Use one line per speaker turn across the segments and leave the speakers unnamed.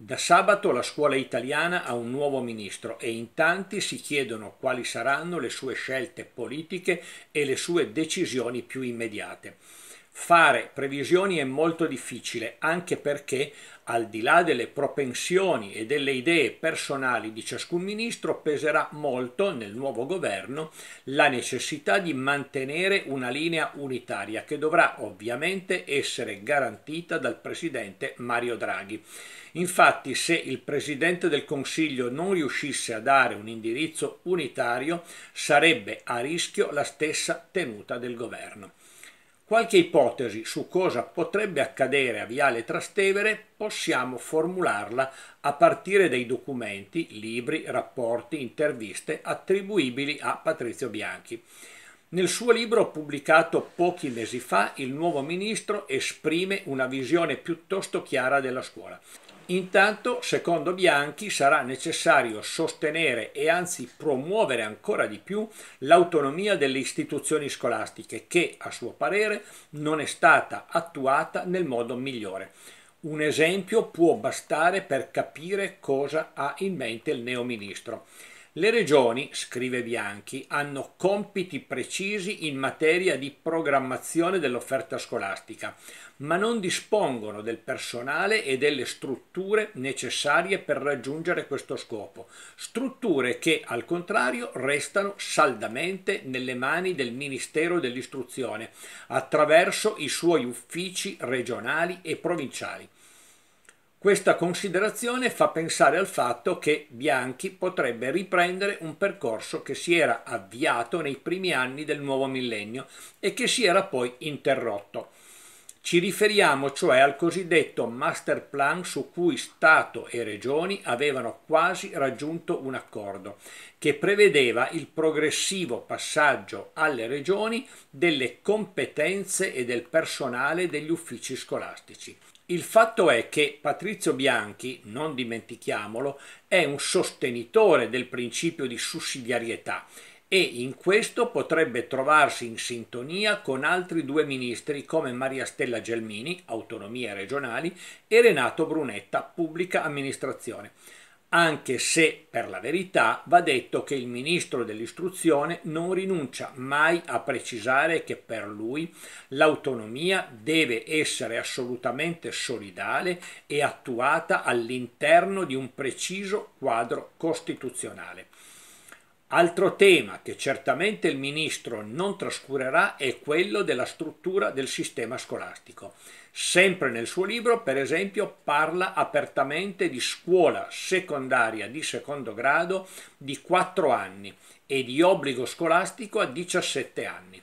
Da sabato la scuola italiana ha un nuovo ministro e in tanti si chiedono quali saranno le sue scelte politiche e le sue decisioni più immediate. Fare previsioni è molto difficile, anche perché al di là delle propensioni e delle idee personali di ciascun ministro peserà molto nel nuovo governo la necessità di mantenere una linea unitaria che dovrà ovviamente essere garantita dal presidente Mario Draghi. Infatti se il presidente del Consiglio non riuscisse a dare un indirizzo unitario sarebbe a rischio la stessa tenuta del governo. Qualche ipotesi su cosa potrebbe accadere a Viale Trastevere possiamo formularla a partire dai documenti, libri, rapporti, interviste attribuibili a Patrizio Bianchi. Nel suo libro pubblicato pochi mesi fa il nuovo ministro esprime una visione piuttosto chiara della scuola. Intanto, secondo Bianchi, sarà necessario sostenere e anzi promuovere ancora di più l'autonomia delle istituzioni scolastiche che, a suo parere, non è stata attuata nel modo migliore. Un esempio può bastare per capire cosa ha in mente il neoministro. ministro. Le regioni, scrive Bianchi, hanno compiti precisi in materia di programmazione dell'offerta scolastica, ma non dispongono del personale e delle strutture necessarie per raggiungere questo scopo, strutture che al contrario restano saldamente nelle mani del Ministero dell'Istruzione attraverso i suoi uffici regionali e provinciali. Questa considerazione fa pensare al fatto che Bianchi potrebbe riprendere un percorso che si era avviato nei primi anni del nuovo millennio e che si era poi interrotto. Ci riferiamo cioè al cosiddetto master plan su cui Stato e Regioni avevano quasi raggiunto un accordo, che prevedeva il progressivo passaggio alle Regioni delle competenze e del personale degli uffici scolastici. Il fatto è che Patrizio Bianchi, non dimentichiamolo, è un sostenitore del principio di sussidiarietà e in questo potrebbe trovarsi in sintonia con altri due ministri come Maria Stella Gelmini, autonomie regionali, e Renato Brunetta, pubblica amministrazione anche se per la verità va detto che il ministro dell'istruzione non rinuncia mai a precisare che per lui l'autonomia deve essere assolutamente solidale e attuata all'interno di un preciso quadro costituzionale. Altro tema che certamente il ministro non trascurerà è quello della struttura del sistema scolastico. Sempre nel suo libro, per esempio, parla apertamente di scuola secondaria di secondo grado di 4 anni e di obbligo scolastico a 17 anni.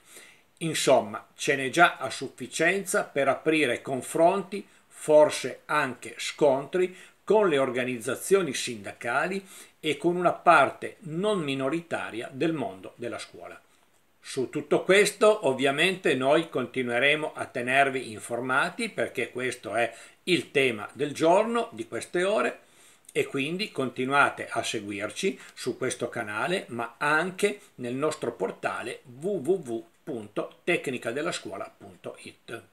Insomma, ce n'è già a sufficienza per aprire confronti, forse anche scontri, con le organizzazioni sindacali e con una parte non minoritaria del mondo della scuola. Su tutto questo ovviamente noi continueremo a tenervi informati perché questo è il tema del giorno, di queste ore e quindi continuate a seguirci su questo canale ma anche nel nostro portale www.tecnicadellascuola.it.